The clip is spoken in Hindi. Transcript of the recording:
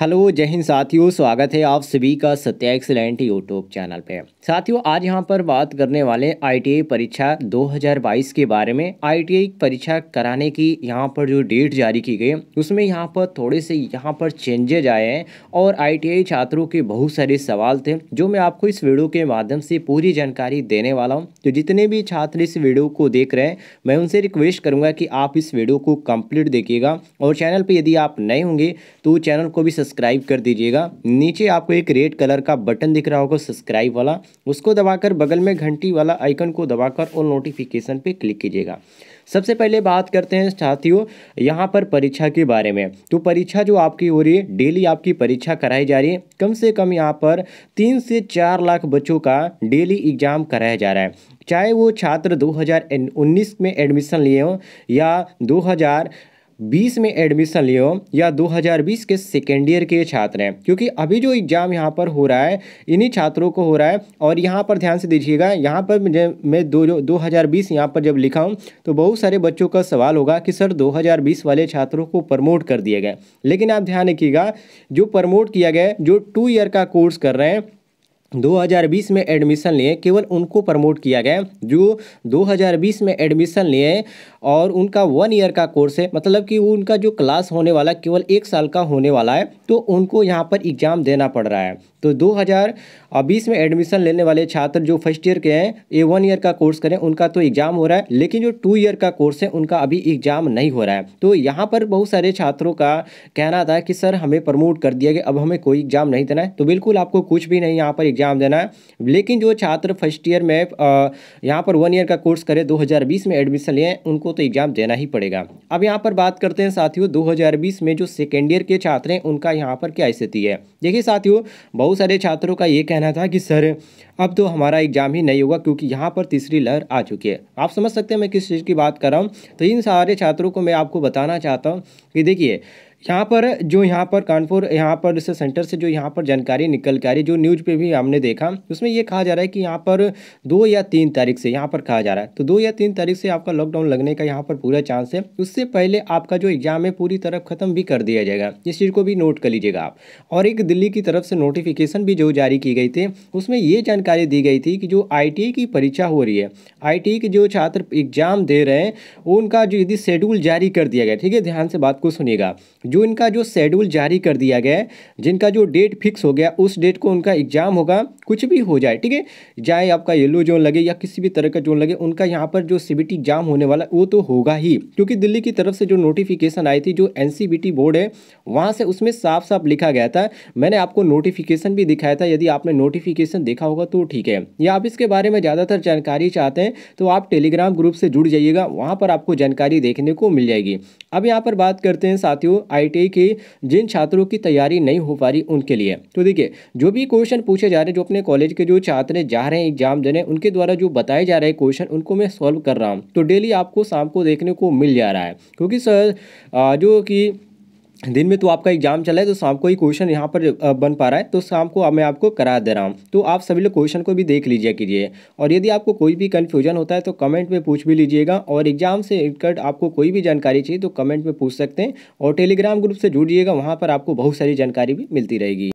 हेलो जय हिंद साथियों स्वागत है आप सभी का सत्या एक्सलेंट यूट्यूब चैनल पे साथियों आज यहां पर बात करने वाले आईटीआई परीक्षा 2022 के बारे में आईटीआई परीक्षा कराने की यहां पर जो डेट जारी की गई उसमें यहां पर थोड़े से यहां पर चेंजेज आए हैं और आईटीआई छात्रों के बहुत सारे सवाल थे जो मैं आपको इस वीडियो के माध्यम से पूरी जानकारी देने वाला हूँ तो जितने भी छात्र इस वीडियो को देख रहे हैं मैं उनसे रिक्वेस्ट करूँगा कि आप इस वीडियो को कम्प्लीट देखिएगा और चैनल पर यदि आप नए होंगे तो चैनल को भी सब्सक्राइब कर दीजिएगा नीचे आपको एक रेड कलर का बटन दिख रहा होगा सब्सक्राइब वाला उसको दबाकर बगल में घंटी वाला आइकन को दबाकर और नोटिफिकेशन पे क्लिक कीजिएगा सबसे पहले बात करते हैं साथियों यहाँ पर परीक्षा के बारे में तो परीक्षा जो आपकी हो रही है डेली आपकी परीक्षा कराई जा रही है कम से कम यहाँ पर तीन से चार लाख बच्चों का डेली एग्जाम कराया जा रहा है चाहे वो छात्र 2019 में एडमिशन लिए हों या बीस में एडमिशन लियो या 2020 के सेकेंड ईयर के छात्र हैं क्योंकि अभी जो एग्ज़ाम यहाँ पर हो रहा है इन्हीं छात्रों को हो रहा है और यहाँ पर ध्यान से दीजिएगा यहाँ पर मैं दो जो दो हज़ार बीस यहाँ पर जब लिखा हूँ तो बहुत सारे बच्चों का सवाल होगा कि सर 2020 वाले छात्रों को प्रमोट कर दिया गया लेकिन आप ध्यान रखिएगा जो प्रमोट किया गया जो टू ईयर का कोर्स कर रहे हैं 2020 में एडमिशन लिए केवल उनको प्रमोट किया गया जो 2020 में एडमिशन लिए और उनका वन ईयर का कोर्स है मतलब कि उनका जो क्लास होने वाला केवल एक साल का होने वाला है तो उनको यहाँ पर एग्ज़ाम देना पड़ रहा है तो 2020 में एडमिशन लेने वाले छात्र जो फर्स्ट ईयर के हैं ये वन ईयर का कोर्स करें उनका तो एग्ज़ाम हो रहा है लेकिन जो टू ईयर का कोर्स है उनका अभी एग्ज़ाम नहीं हो रहा है तो यहाँ पर बहुत सारे छात्रों का कहना था कि सर हमें प्रमोट कर दिया गया अब हमें कोई एग्ज़ाम नहीं देना है तो बिल्कुल आपको कुछ भी नहीं यहाँ पर एग्ज़ाम देना है लेकिन जो छात्र फर्स्ट ईयर में यहाँ पर वन ईयर का कोर्स करें 2020 में एडमिशन लें उनको तो एग्ज़ाम देना ही पड़ेगा अब यहाँ पर बात करते हैं साथियों 2020 में जो सेकेंड ईयर के छात्र हैं उनका यहाँ पर क्या स्थिति है देखिए साथियों बहुत सारे छात्रों का ये कहना था कि सर अब तो हमारा एग्ज़ाम ही नहीं होगा क्योंकि यहाँ पर तीसरी लहर आ चुकी है आप समझ सकते हैं मैं किस चीज़ की बात कर रहा हूँ तो इन सारे छात्रों को मैं आपको बताना चाहता हूँ कि देखिए यहाँ पर जो यहाँ पर कानपुर यहाँ पर रिसर्च सेंटर से जो यहाँ पर जानकारी निकल के आ रही जो न्यूज़ पे भी हमने देखा उसमें ये कहा जा रहा है कि यहाँ पर दो या तीन तारीख से यहाँ पर कहा जा रहा है तो दो या तीन तारीख से आपका लॉकडाउन लगने का यहाँ पर पूरा चांस है उससे पहले आपका जो एग्ज़ाम है पूरी तरफ ख़त्म भी कर दिया जाएगा इस चीज़ को भी नोट कर लीजिएगा आप और एक दिल्ली की तरफ से नोटिफिकेशन भी जो जारी की गई थी उसमें ये जानकारी दी गई थी कि जो आई e की परीक्षा हो रही है आई e के जो छात्र एग्ज़ाम दे रहे हैं उनका जो यदि शेड्यूल जारी कर दिया गया ठीक है ध्यान से बात को सुनिएगा जो इनका जो शेड्यूल जारी कर दिया गया है जिनका जो डेट फिक्स हो गया उस डेट को उनका एग्जाम होगा कुछ भी हो जाए ठीक है चाहे आपका येलो जोन लगे या किसी भी तरह का जोन लगे उनका यहाँ पर जो सी एग्जाम होने वाला वो तो होगा ही क्योंकि दिल्ली की तरफ से जो नोटिफिकेशन आई थी जो एन बोर्ड है वहाँ से उसमें साफ साफ लिखा गया था मैंने आपको नोटिफिकेशन भी दिखाया था यदि आपने नोटिफिकेशन देखा होगा तो ठीक है या आप इसके बारे में ज़्यादातर जानकारी चाहते हैं तो आप टेलीग्राम ग्रुप से जुड़ जाइएगा वहाँ पर आपको जानकारी देखने को मिल जाएगी अब यहाँ पर बात करते हैं साथियों आईटीआई की जिन छात्रों की तैयारी नहीं हो पा रही उनके लिए तो देखिए जो भी क्वेश्चन पूछे जा रहे हैं जो अपने कॉलेज के जो छात्र जा रहे हैं एग्जाम देने उनके द्वारा जो बताए जा रहे हैं क्वेश्चन उनको मैं सॉल्व कर रहा हूँ तो डेली आपको शाम को देखने को मिल जा रहा है क्योंकि सर जो कि दिन में तो आपका एग्जाम चला है तो शाम को ही क्वेश्चन यहाँ पर बन पा रहा है तो शाम को मैं आपको करा दे रहा हूँ तो आप सभी लोग क्वेश्चन को भी देख लीजिए कीजिए और यदि आपको कोई भी कन्फ्यूजन होता है तो कमेंट में पूछ भी लीजिएगा और एग्जाम से रिलेटेड आपको कोई भी जानकारी चाहिए तो कमेंट में पूछ सकते हैं और टेलीग्राम ग्रुप से जुड़िएगा वहाँ पर आपको बहुत सारी जानकारी भी मिलती रहेगी